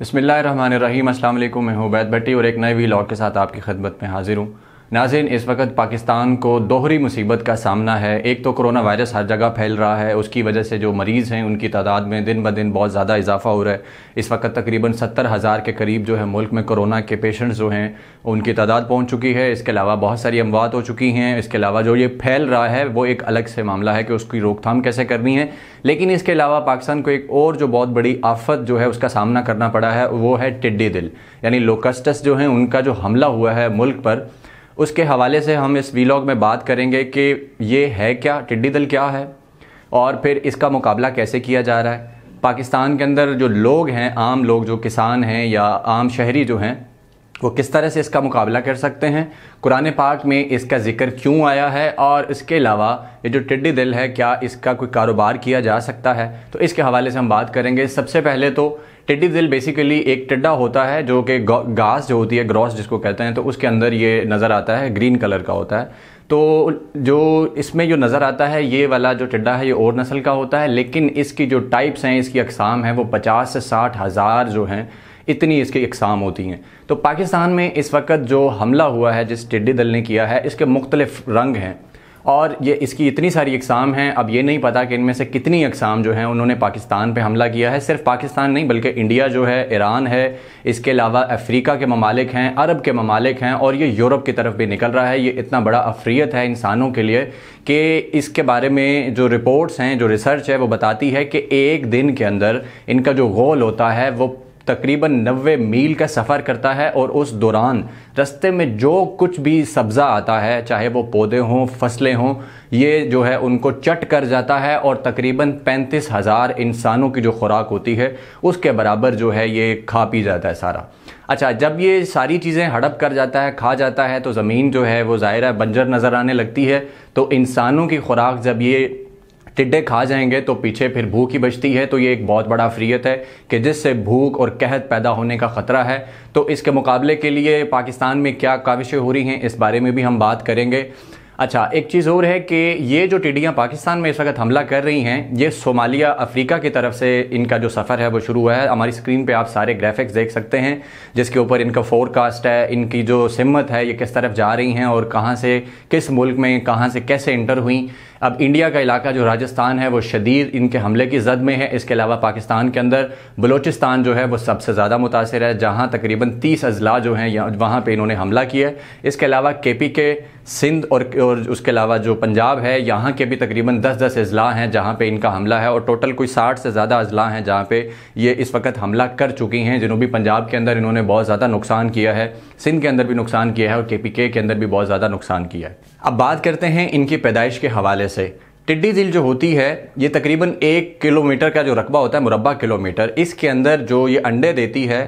बसमिल रहीम अस्सलाम मैं हूँ बैद भट्टी और एक नए व्लॉग के साथ आपकी खदमत में हाजिर हूँ नाजिन इस वक्त पाकिस्तान को दोहरी मुसीबत का सामना है एक तो कोरोना वायरस हर जगह फैल रहा है उसकी वजह से जो मरीज़ हैं उनकी तादाद में दिन ब दिन बहुत ज़्यादा इजाफा हो रहा है इस वक्त तकरीबन सत्तर हज़ार के करीब जो है मुल्क में कोरोना के पेशेंट्स जो हैं उनकी तादाद पहुँच चुकी है इसके अलावा बहुत सारी अमवात हो चुकी हैं इसके अलावा जो ये फैल रहा है वो एक अलग से मामला है कि उसकी रोकथाम कैसे करनी है लेकिन इसके अलावा पाकिस्तान को एक और जो बहुत बड़ी आफत जो है उसका सामना करना पड़ा है वो है टिड्डी दिल यानी लोकस्टस जो हैं उनका जो हमला हुआ है मुल्क पर उसके हवाले से हम इस वीलॉग में बात करेंगे कि ये है क्या टिड्डी दल क्या है और फिर इसका मुकाबला कैसे किया जा रहा है पाकिस्तान के अंदर जो लोग हैं आम लोग जो किसान हैं या आम शहरी जो हैं वो किस तरह से इसका मुकाबला कर सकते हैं कुरान पाक में इसका जिक्र क्यों आया है और इसके अलावा ये जो टिड्डी दिल है क्या इसका कोई कारोबार किया जा सकता है तो इसके हवाले से हम बात करेंगे सबसे पहले तो टिड्डी दिल बेसिकली एक टिड्डा होता है जो कि घास जो होती है ग्रॉस जिसको कहते हैं तो उसके अंदर ये नज़र आता है ग्रीन कलर का होता है तो जो इसमें जो नज़र आता है ये वाला जो टिड्डा है ये और नस्ल का होता है लेकिन इसकी जो टाइप्स हैं इसकी अकसाम हैं वो पचास से साठ हज़ार जो हैं इतनी इसकी अकसाम होती हैं तो पाकिस्तान में इस वक्त जो हमला हुआ है जिस टिड्डी दल ने किया है इसके मुख्तलिफ रंग हैं और ये इसकी इतनी सारी इकसाम हैं अब ये नहीं पता कि इनमें से कितनी इकसाम जो हैं उन्होंने पाकिस्तान पे हमला किया है सिर्फ पाकिस्तान नहीं बल्कि इंडिया जो है ईरान है इसके अलावा अफ्रीका के ममालिक हैं अरब के ममालिक हैं और ये यूरोप की तरफ भी निकल रहा है ये इतना बड़ा अफरीत है इंसानों के लिए कि इसके बारे में जो रिपोर्ट्स हैं जो रिसर्च है वो बताती है कि एक दिन के अंदर इनका जो गोल होता है वो तकरीबन नबे मील का सफ़र करता है और उस दौरान रस्ते में जो कुछ भी सब्ज़ा आता है चाहे वो पौधे हों फसलें हों ये जो है उनको चट कर जाता है और तकरीबन पैंतीस हज़ार इंसानों की जो खुराक होती है उसके बराबर जो है ये खा पी जाता है सारा अच्छा जब ये सारी चीज़ें हड़प कर जाता है खा जाता है तो ज़मीन जो है वो ज़ाहिर बंजर नज़र आने लगती है तो इंसानों की खुराक जब ये टिड्डे खा जाएंगे तो पीछे फिर भूख ही बचती है तो ये एक बहुत बड़ा फ्रियत है कि जिससे भूख और कहत पैदा होने का ख़तरा है तो इसके मुकाबले के लिए पाकिस्तान में क्या काविशें हो रही हैं इस बारे में भी हम बात करेंगे अच्छा एक चीज़ और है कि ये जो टिड्डियाँ पाकिस्तान में इस वक्त हमला कर रही हैं ये सोमालिया अफ्रीका की तरफ से इनका जो सफ़र है वो शुरू हुआ है हमारी स्क्रीन पे आप सारे ग्राफिक्स देख सकते हैं जिसके ऊपर इनका फोरकास्ट है इनकी जो सिमत है ये किस तरफ जा रही हैं और कहाँ से किस मुल्क में कहाँ से कैसे इंटर हुई अब इंडिया का इलाका जो राजस्थान है वो शदीद इनके हमले की जद में है इसके अलावा पाकिस्तान के अंदर बलोचिस्तान जो है वो सबसे ज़्यादा मुतासर है जहाँ तकरीबन तीस अजला जो हैं वहाँ पर इन्होंने हमला किया है इसके अलावा के पी के सिंध और, और उसके अलावा जो पंजाब है यहाँ के भी तकरीबन दस दस अजला हैं जहाँ पर इनका हमला है और टोटल कोई साठ से ज़्यादा अजला हैं जहाँ पर ये इस वक्त हमला कर चुकी हैं जनूबी पंजाब के अंदर इन्होंने बहुत ज़्यादा नुकसान किया है सिंध के अंदर भी नुकसान किया है और के के अंदर भी बहुत ज़्यादा नुकसान किया है अब बात करते हैं इनकी पैदाइश के हवाले से टिड्डी झील जो होती है ये तकरीबन एक किलोमीटर का जो रकबा होता है मुरबा किलोमीटर इसके अंदर जो ये अंडे देती है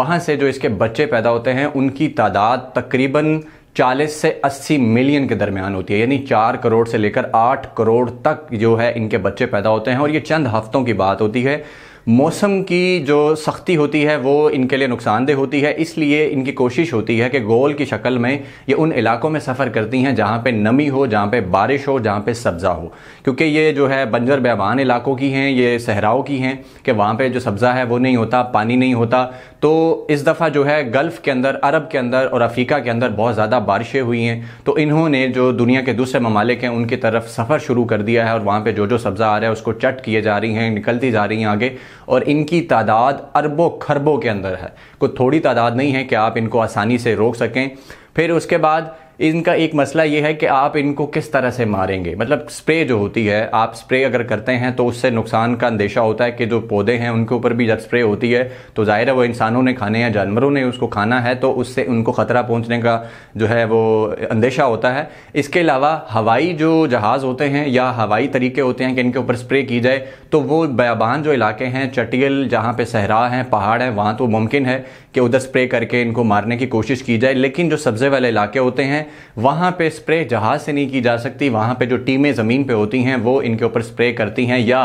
वहाँ से जो इसके बच्चे पैदा होते हैं उनकी तादाद तकरीबन 40 से 80 मिलियन के दरमियान होती है यानी 4 करोड़ से लेकर 8 करोड़ तक जो है इनके बच्चे पैदा होते हैं और ये चंद हफ्तों की बात होती है मौसम की जो सख्ती होती है वो इनके लिए नुकसानदेह होती है इसलिए इनकी कोशिश होती है कि गोल की शक्ल में ये उन इलाकों में सफ़र करती हैं जहाँ पे नमी हो जहाँ पे बारिश हो जहाँ पे सब्ज़ा हो क्योंकि ये जो है बंजर बेबान इलाकों की हैं ये सहराओं की हैं कि वहाँ पर जो सब्ज़ा है वो नहीं होता पानी नहीं होता तो इस दफ़ा जो है गल्फ़ के अंदर अरब के अंदर और अफ्रीका के अंदर बहुत ज़्यादा बारिशें हुई हैं तो इन्होंने जो दुनिया के दूसरे ममालिक हैं उनकी तरफ सफ़र शुरू कर दिया है और वहाँ पर जो जो सब्ज़ा आ रहा है उसको चट किए जा रही हैं निकलती जा रही हैं आगे और इनकी तादाद अरबों खरबों के अंदर है कोई थोड़ी तादाद नहीं है कि आप इनको आसानी से रोक सकें फिर उसके बाद इनका एक मसला ये है कि आप इनको किस तरह से मारेंगे मतलब स्प्रे जो होती है आप स्प्रे अगर करते हैं तो उससे नुकसान का अंदेशा होता है कि जो पौधे हैं उनके ऊपर भी जब स्प्रे होती है तो ज़ाहिर है वो इंसानों ने खाने या जानवरों ने उसको खाना है तो उससे उनको ख़तरा पहुँचने का जो है वो अंदेशा होता है इसके अलावा हवाई जो जहाज़ होते हैं या हवाई तरीके होते हैं कि इनके ऊपर स्प्रे की जाए तो वो बयाबान जो इलाके हैं चटियल जहाँ पे सहरा है पहाड़ है वहाँ तो मुमकिन है कि उधर स्प्रे करके इनको मारने की कोशिश की जाए लेकिन जो सब्ज़े वाले इलाके होते हैं वहाँ पे स्प्रे जहाज़ से नहीं की जा सकती वहाँ पे जो टीमें ज़मीन पे होती हैं वो इनके ऊपर स्प्रे करती हैं या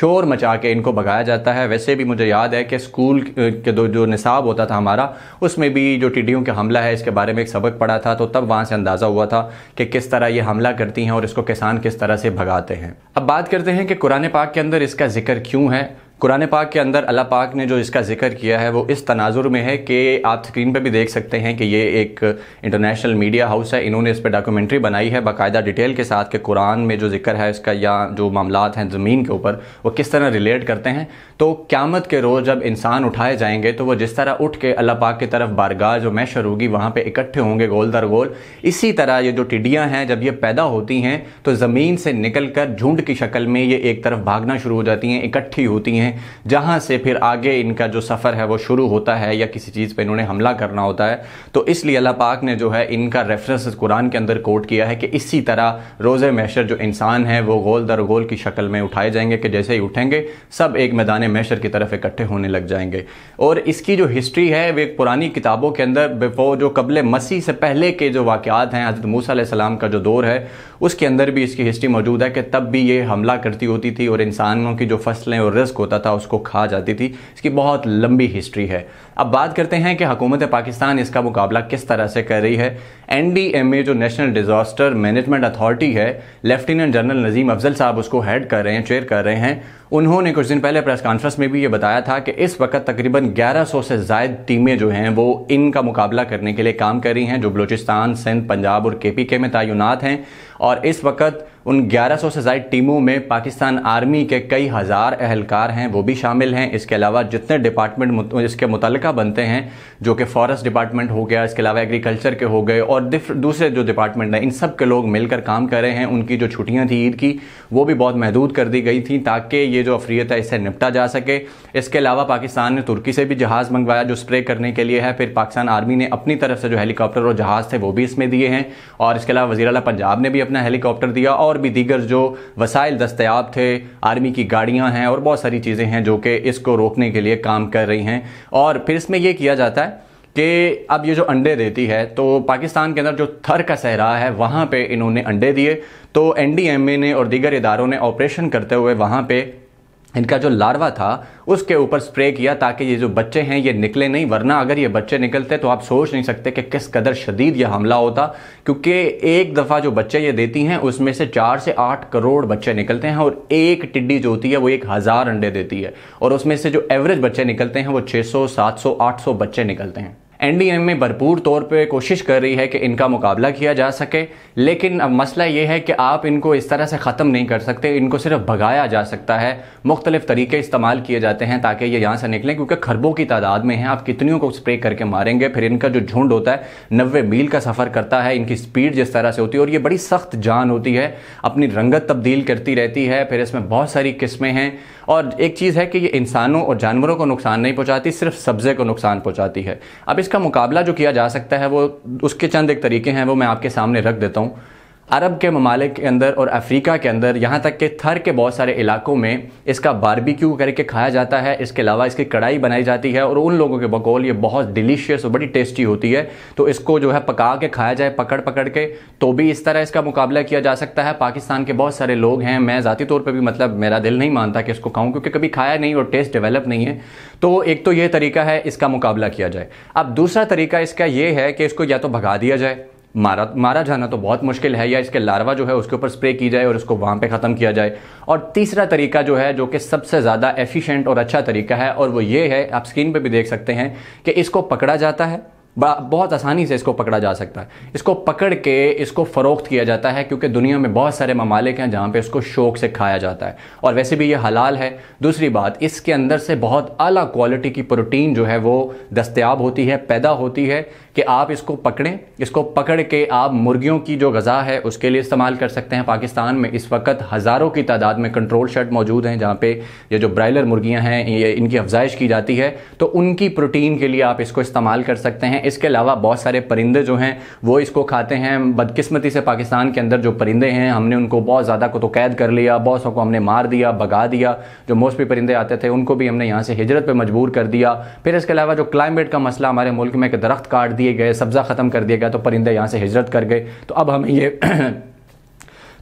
शोर मचा के इनको भगाया जाता है वैसे भी मुझे याद है कि स्कूल के दो जो निसाब होता था हमारा उसमें भी जो टिड्डियों का हमला है इसके बारे में एक सबक पड़ा था तो तब वहाँ से अंदाज़ा हुआ था कि किस तरह ये हमला करती हैं और इसको किसान किस तरह से भगाते हैं अब बात करते हैं कि कुरान पाक के अंदर इसका जिक्र क्यों है कुरान पाक के अंदर अल्लाह पाक ने जो इसका जिक्र किया है वो इस तनाजुर में है कि आप स्क्रीन पे भी देख सकते हैं कि ये एक इंटरनेशनल मीडिया हाउस है इन्होंने इस पर डॉक्यूमेंट्री बनाई है बाकायदा डिटेल के साथ कि कुरान में जो जिक्र है इसका या जो मामला हैं ज़मीन के ऊपर वो किस तरह रिलेट करते हैं तो क्यामत के रोज़ जब इंसान उठाए जाएंगे तो वो जिस तरह उठ के अल्लाह पाक की तरफ बारगाह जो मैशर होगी वहाँ पर इकट्ठे होंगे गोल दर गोल इसी तरह ये जो टिडियाँ हैं जब ये पैदा होती हैं तो ज़मीन से निकल कर झुंड की शक्ल में ये एक तरफ भागना शुरू हो जाती हैं इकट्ठी होती हैं हैं जहाँ से फिर आगे इनका जो सफ़र है वो शुरू होता है या किसी चीज़ पर इन्होंने हमला करना होता है तो इसलिए अल्लाह पाक ने जो है इनका रेफरेंस कुरान के अंदर कोट किया है कि इसी तरह रोजे मैशर जो इंसान है वो गोल दर गोल की शक्ल में उठाए जाएंगे कि जैसे ही उठेंगे सब एक मैदान मैशर की तरफ इकट्ठे होने लग जाएंगे और इसकी जो हिस्ट्री है वे पुरानी किताबों के अंदर बिफोर जो कबल मसीह से पहले के जो वाक़ात हैं हजरत सलाम का जो दौर है उसके अंदर भी इसकी हिस्ट्री मौजूद है कि तब भी ये हमला करती होती थी और इंसानों की जो फसलें और रिस्क होता होता था उसको खा जाती थी इसकी बहुत लंबी हिस्ट्री है अब बात करते हैं कि हुकूमत पाकिस्तान इसका मुकाबला किस तरह से कर रही है एनडीएमए जो नेशनल डिजास्टर मैनेजमेंट अथॉरिटी है लेफ्टिनेंट जनरल नजीम अफजल साहब उसको हेड कर रहे हैं चेयर कर रहे हैं उन्होंने कुछ दिन पहले प्रेस कॉन्फ्रेंस में भी ये बताया था कि इस वक्त तकरीबन 1100 से जायद टीमें जो हैं वो इनका मुकाबला करने के लिए काम कर रही हैं जो बलूचिस्तान सिंध पंजाब और के में तैनात हैं और इस वक्त उन 1100 से ज्यादा टीमों में पाकिस्तान आर्मी के कई हज़ार अहलकार हैं वो भी शामिल हैं इसके अलावा जितने डिपार्टमेंट इसके मुतल बनते हैं जो कि फॉरेस्ट डिपार्टमेंट हो गया इसके अलावा एग्रीकल्चर के हो गए और दूसरे जो डिपार्टमेंट हैं इन सब के लोग मिलकर काम कर रहे हैं उनकी जो छुट्टियाँ थी ईद की वो भी बहुत महदूद कर दी गई थी ताकि ये जो अफरीत है इससे निपटा जा सके इसके अलावा पाकिस्तान ने तुर्की से भी जहाज़ मंगवाया जो स्प्रे करने के लिए है फिर पाकिस्तान आर्मी ने अपनी तरफ से जो हेलीकॉप्टर और जहाज़ थे वो भी इसमें दिए हैं और इसके अलावा वजी पंजाब ने भी अपना हेलीकॉप्टर दिया और और भी दीगर जो वसाइल दस्तयाब थे आर्मी की गाड़ियाँ हैं और बहुत सारी चीज़ें हैं जो कि इसको रोकने के लिए काम कर रही हैं और फिर इसमें यह किया जाता है कि अब ये जो अंडे देती है तो पाकिस्तान के अंदर जो थर का सहरा है वहाँ पे इन्होंने अंडे दिए तो एनडीएमए ने और दीगर इदारों ने ऑपरेशन करते हुए वहाँ पे इनका जो लार्वा था उसके ऊपर स्प्रे किया ताकि ये जो बच्चे हैं ये निकले नहीं वरना अगर ये बच्चे निकलते तो आप सोच नहीं सकते कि किस कदर शदीद यह हमला होता क्योंकि एक दफ़ा जो बच्चे ये देती हैं उसमें से चार से आठ करोड़ बच्चे निकलते हैं और एक टिड्डी जो होती है वो एक हज़ार अंडे देती है और उसमें से जो एवरेज बच्चे निकलते हैं वो छः सौ सात सौ आठ सौ बच्चे निकलते हैं एम में भरपूर तौर पे कोशिश कर रही है कि इनका मुकाबला किया जा सके लेकिन अब मसला ये है कि आप इनको इस तरह से ख़त्म नहीं कर सकते इनको सिर्फ भगाया जा सकता है मुख्तलिफ तरीके इस्तेमाल किए जाते हैं ताकि ये यहाँ से निकलें क्योंकि खरबों की तादाद में हैं आप कितनियों को स्प्रे करके मारेंगे फिर इनका जो झुंड होता है नबे मील का सफ़र करता है इनकी स्पीड जिस तरह से होती है और ये बड़ी सख्त जान होती है अपनी रंगत तब्दील करती रहती है फिर इसमें बहुत सारी किस्में हैं और एक चीज़ है कि ये इंसानों और जानवरों को नुकसान नहीं पहुँचाती सिर्फ सब्ज़े को नुकसान पहुँचाती है अब इसका मुकाबला जो किया जा सकता है वो उसके चंद एक तरीके हैं वो मैं आपके सामने रख देता हूँ अरब के ममालिक के अंदर और अफ्रीका के अंदर यहाँ तक के थर के बहुत सारे इलाकों में इसका बारबेक्यू करके खाया जाता है इसके अलावा इसकी कढ़ाई बनाई जाती है और उन लोगों के बकौल ये बहुत डिलीशियस और बड़ी टेस्टी होती है तो इसको जो है पका के खाया जाए पकड़ पकड़ के तो भी इस तरह इसका मुकाबला किया जा सकता है पाकिस्तान के बहुत सारे लोग हैं मैं ज़ाती तौर पर भी मतलब मेरा दिल नहीं मानता कि इसको खाऊँ क्योंकि कभी खाया नहीं और टेस्ट डेवलप नहीं है तो एक तो ये तरीका है इसका मुकाबला किया जाए अब दूसरा तरीका इसका ये है कि इसको या तो भगा दिया जाए मारा मारा जाना तो बहुत मुश्किल है या इसके लार्वा जो है उसके ऊपर स्प्रे की जाए और उसको वहाँ पे ख़त्म किया जाए और तीसरा तरीका जो है जो कि सबसे ज़्यादा एफिशिएंट और अच्छा तरीका है और वो ये है आप स्क्रीन पे भी देख सकते हैं कि इसको पकड़ा जाता है बहुत आसानी से इसको पकड़ा जा सकता है इसको पकड़ के इसको फ़रोख्त किया जाता है क्योंकि दुनिया में बहुत सारे ममालिक हैं जहाँ पे इसको शौक से खाया जाता है और वैसे भी ये हलाल है दूसरी बात इसके अंदर से बहुत अला क्वालिटी की प्रोटीन जो है वो दस्तियाब होती है पैदा होती है कि आप इसको पकड़ें इसको पकड़ के आप मुर्गियों की जो गज़ा है उसके लिए इस्तेमाल कर सकते हैं पाकिस्तान में इस वक्त हज़ारों की तादाद में कंट्रोल शर्ट मौजूद हैं जहाँ पे ये जो ब्रायलर मुर्गियाँ हैं ये इनकी अफजाइश की जाती है तो उनकी प्रोटीन के लिए आप इसको इस्तेमाल कर सकते हैं इसके अलावा बहुत सारे परिंदे जो हैं वो इसको खाते हैं बदकस्मती से पाकिस्तान के अंदर जो परिंदे हैं हमने उनको बहुत ज़्यादा को तो कैद कर लिया बहुत सौ को हमने मार दिया भगा दिया जो मौसमी परिंदे आते थे उनको भी हमने यहाँ से हिजरत पर मजबूर कर दिया फिर इसके अलावा जो क्लाइमेट का मसला हमारे मुल्क में एक दरख्त काट दिया दिए गए सब्ज़ा ख़त्म कर दिया गया तो परिंदे यहाँ से हिजरत कर गए तो अब हमें ये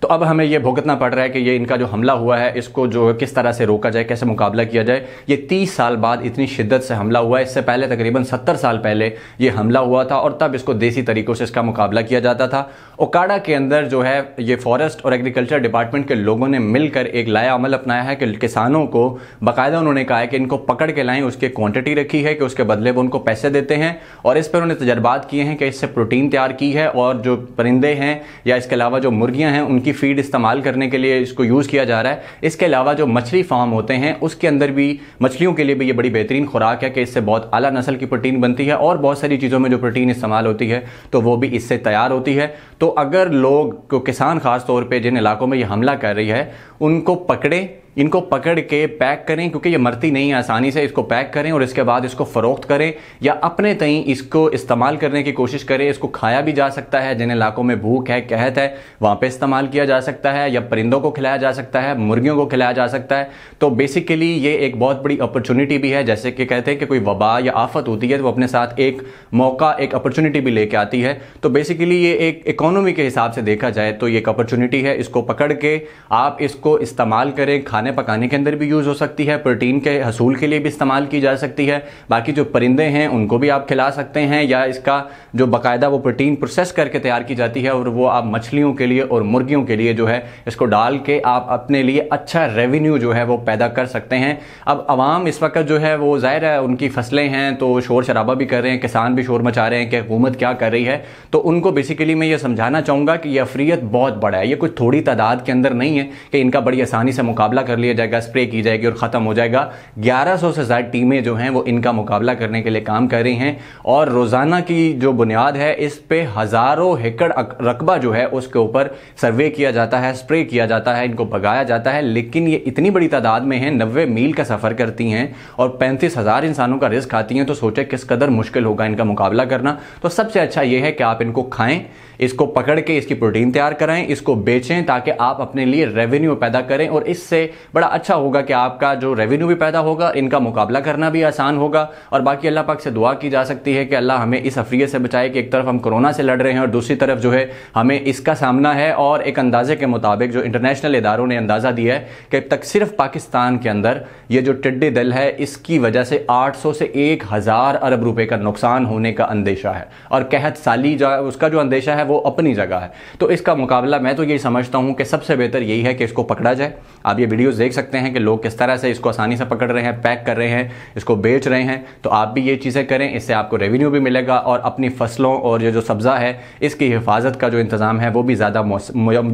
तो अब हमें यह भुगतना पड़ रहा है कि ये इनका जो हमला हुआ है इसको जो किस तरह से रोका जाए कैसे मुकाबला किया जाए ये तीस साल बाद इतनी शिद्दत से हमला हुआ है इससे पहले तकरीबन सत्तर साल पहले ये हमला हुआ था और तब इसको देसी तरीकों से इसका मुकाबला किया जाता था ओकाड़ा के अंदर जो है ये फॉरेस्ट और एग्रीकल्चर डिपार्टमेंट के लोगों ने मिलकर एक लाया अमल अपनाया है कि किसानों को बाकायदा उन्होंने कहा है कि इनको पकड़ के लाएं उसकी क्वांटिटी रखी है कि उसके बदले वो उनको पैसे देते हैं और इस पर उन्होंने तजर्बात किए हैं कि इससे प्रोटीन तैयार की है और जो परिंदे हैं या इसके अलावा जो मुर्गियां हैं उनकी फीड इस्तेमाल करने के लिए इसको यूज़ किया जा रहा है इसके अलावा जो मछली फार्म होते हैं उसके अंदर भी मछलियों के लिए भी ये बड़ी बेहतरीन खुराक है कि इससे बहुत अला नस्ल की प्रोटीन बनती है और बहुत सारी चीज़ों में जो प्रोटीन इस्तेमाल होती है तो वो भी इससे तैयार होती है तो अगर लोग को किसान खास तौर पर जिन इलाकों में ये हमला कर रही है उनको पकड़े इनको पकड़ के पैक करें क्योंकि ये मरती नहीं है आसानी से इसको पैक करें और इसके बाद इसको फ़रोख्त करें या अपने तई इसको इस्तेमाल करने की कोशिश करें इसको खाया भी जा सकता है जिन इलाकों में भूख है कहत है वहाँ पर इस्तेमाल किया जा सकता है या परिंदों को खिलाया जा सकता है मुर्गियों को खिलाया जा सकता है तो बेसिकली ये एक बहुत बड़ी अपॉर्चुनिटी भी है जैसे कि कहते हैं कि कोई वबा या आफत होती है तो वो अपने साथ एक मौका एक अपॉर्चुनिटी भी लेके आती है तो बेसिकली ये एक इकोनॉमी के हिसाब से देखा जाए तो ये एक अपॉर्चुनिटी है इसको पकड़ के आप इसको इस्तेमाल करें खाने खाने पकाने के अंदर भी यूज़ हो सकती है प्रोटीन के हसूल के लिए भी इस्तेमाल की जा सकती है बाकी जो परिंदे हैं उनको भी आप खिला सकते हैं या इसका जो बाकायदा वो प्रोटीन प्रोसेस करके तैयार की जाती है और वो आप मछलियों के लिए और मुर्गियों के लिए जो है इसको डाल के आप अपने लिए अच्छा रेवेन्यू जो है वो पैदा कर सकते हैं अब आवाम इस वक्त जो है वो ज़ाहिर है उनकी फसलें हैं तो शोर शराबा भी कर रहे हैं किसान भी शोर मचा रहे हैं कि हुकूमत क्या कर रही है तो उनको बेसिकली मैं ये समझाना चाहूँगा कि ये अफरीत बहुत बड़ा है ये कुछ थोड़ी तादाद के अंदर नहीं है कि इनका बड़ी आसानी से मुकाबला कर कर लिया जाएगा स्प्रे की जाएगी और ख़त्म हो जाएगा 1100 से ज़्यादा टीमें जो हैं वो इनका मुकाबला करने के लिए काम कर रही हैं और रोज़ाना की जो बुनियाद है इस पर हज़ारों हेकड़ रकबा जो है उसके ऊपर सर्वे किया जाता है स्प्रे किया जाता है इनको भगाया जाता है लेकिन ये इतनी बड़ी तादाद में है नब्बे मील का सफ़र करती हैं और पैंतीस हज़ार इंसानों का रिस्क आती हैं तो सोचे किस कदर मुश्किल होगा इनका मुकाबला करना तो सबसे अच्छा यह है कि आप इनको खाएं इसको पकड़ के इसकी प्रोटीन तैयार कराएं इसको बेचें ताकि आप अपने लिए रेवेन्यू पैदा करें और इससे बड़ा अच्छा होगा कि आपका जो रेवेन्यू भी पैदा होगा इनका मुकाबला करना भी आसान होगा और बाकी अल्लाह पाक से दुआ की जा सकती है कि अल्लाह हमें इस अफरीत से बचाए कि एक तरफ हम कोरोना से लड़ रहे हैं और दूसरी तरफ जो है हमें इसका सामना है और एक अंदाजे के मुताबिक जो इंटरनेशनल इदारों ने अंदाज़ा दिया है कि अब तक सिर्फ पाकिस्तान के अंदर ये जो टिड्डी दल है इसकी वजह से सौ से हजार अरब रुपए का नुकसान होने का अंदेशा है और कहत साली उसका जो अंदेशा है वो अपनी जगह है तो इसका मुकाबला मैं तो ये समझता हूं कि सबसे बेहतर यही है कि इसको पकड़ा जाए आप ये वीडियो वीडियोस देख सकते हैं कि लोग किस तरह से इसको आसानी से पकड़ रहे हैं पैक कर रहे हैं इसको बेच रहे हैं तो आप भी ये चीज़ें करें इससे आपको रेवेन्यू भी मिलेगा और अपनी फसलों और जो जो सब्ज़ा है इसकी हिफाजत का जो इंतज़ाम है वो भी ज़्यादा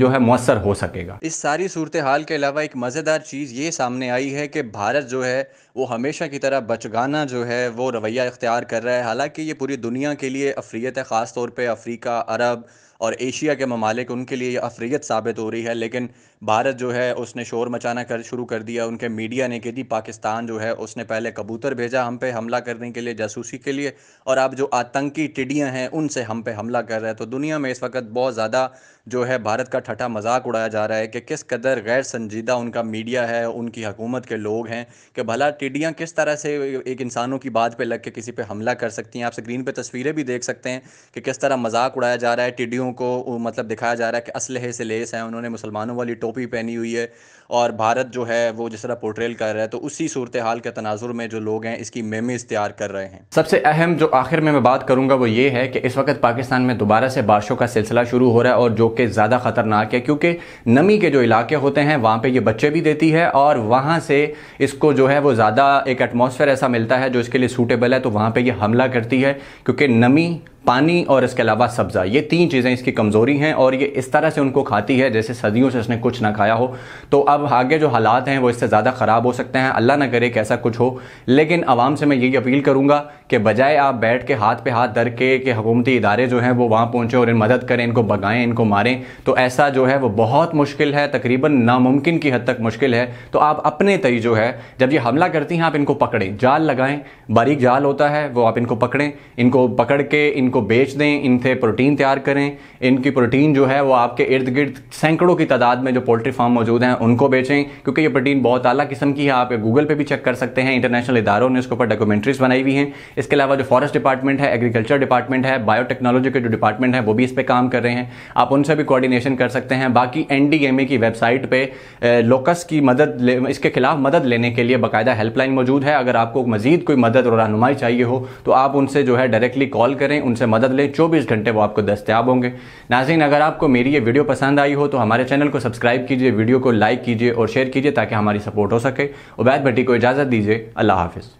जो है मौसर हो सकेगा इस सारी सूरत हाल के अलावा एक मज़ेदार चीज़ ये सामने आई है कि भारत जो है वो हमेशा की तरह बचगाना जो है वो रवैया इख्तियार कर रहा है हालांकि ये पूरी दुनिया के लिए अफरीत है ख़ास तौर पर अफ्रीका अरब और एशिया के ममालिक उनके लिए अफरीत साबित हो रही है लेकिन भारत जो है उसने शोर मचाना कर शुरू कर दिया उनके मीडिया ने कह दी पाकिस्तान जो है उसने पहले कबूतर भेजा हम पे हमला करने के लिए जासूसी के लिए और अब जो आतंकी टिडियाँ हैं उनसे हम पे हमला कर रहा है तो दुनिया में इस वक्त बहुत ज़्यादा जो है भारत का ठठा मजाक उड़ाया जा रहा है कि किस कदर गैर संजीदा उनका मीडिया है उनकी हकूमत के लोग हैं कि भला टिड्डियाँ किस तरह से एक इंसानों की बात पर लग के किसी पर हमला कर सकती हैं आप स्क्रीन पर तस्वीरें भी देख सकते हैं कि किस तरह मजाक उड़ाया जा रहा है टिड्डियों को मतलब दिखाया जा रहा है कि असलहे से लेस हैं उन्होंने मुसलमानों वाली टोपी पहनी हुई है और भारत जो है वो जिस तरह पोर्ट्रेल कर रहा है तो उसी सूरत हाल के तनाजुर में जो लोग हैं इसकी मेमेज तैयार कर रहे हैं सबसे अहम जो आखिर में मैं बात करूंगा वो ये है कि इस वक्त पाकिस्तान में दोबारा से बारिशों का सिलसिला शुरू हो रहा है और जो रोग के ज़्यादा ख़तरनाक है क्योंकि नमी के जो इलाके होते हैं वहाँ पे ये बच्चे भी देती है और वहाँ से इसको जो है वो ज़्यादा एक एटमॉस्फेयर ऐसा मिलता है जो इसके लिए सूटेबल है तो वहाँ पर यह हमला करती है क्योंकि नमी पानी और इसके अलावा सब्ज़ा ये तीन चीज़ें इसकी कमज़ोरी हैं और ये इस तरह से उनको खाती है जैसे सदियों से इसने कुछ ना खाया हो तो अब आगे जो हालात हैं वो इससे ज़्यादा ख़राब हो सकते हैं अल्लाह ना करे कि ऐसा कुछ हो लेकिन आवाम से मैं यही अपील करूँगा कि बजाय आप बैठ के हाथ पे हाथ धर के कि हुकूमती इदारे जो हैं वो वहाँ पहुँचें और इन मदद करें इनको भगाएं इनको मारें तो ऐसा जो है वो बहुत मुश्किल है तकरीबन नामुमकिन की हद तक मुश्किल है तो आप अपने तई जो है जब ये हमला करती हैं आप इनको पकड़ें जाल लगाएं बारीक जाल होता है वो आप इनको पकड़ें इनको पकड़ के इन इनको बेच दें इनसे प्रोटीन तैयार करें इनकी प्रोटीन जो है वो आपके इर्द गिर्द सैकड़ों की तादाद में जो पोल्ट्री फार्म मौजूद हैं उनको बेचें क्योंकि ये प्रोटीन बहुत अला किस्म की है आप गूगल पर भी चेक कर सकते हैं इंटरनेशनल इदारों ने इसके ऊपर डॉक्यूमेंट्रीज बनाई हुई हैं इसके अलावा जो फॉरेस्ट डिपार्टमेंट है एग्रीकल्चर डिपार्टमेंट है बायोटेक्नोलॉजी के जो डिपार्टमेंट है वो भी इस पर काम कर रहे हैं आप उनसे भी कोऑर्डिनेशन कर सकते हैं बाकी एन की वेबसाइट पर लोकस की मदद इसके खिलाफ मदद लेने के लिए बाकायदा हेल्पलाइन मौजूद है अगर आपको मजीद कोई मदद और रहनुमाई चाहिए हो तो आप उनसे जो है डायरेक्टली कॉल करें उनसे उनसे मदद लें चौबीस घंटे वो आपको दस्तियाब होंगे नाजिन अगर आपको मेरी ये वीडियो पसंद आई हो तो हमारे चैनल को सब्सक्राइब कीजिए वीडियो को लाइक कीजिए और शेयर कीजिए ताकि हमारी सपोर्ट हो सके उबैद भट्टी को इजाज़त दीजिए अल्लाह हाफिज़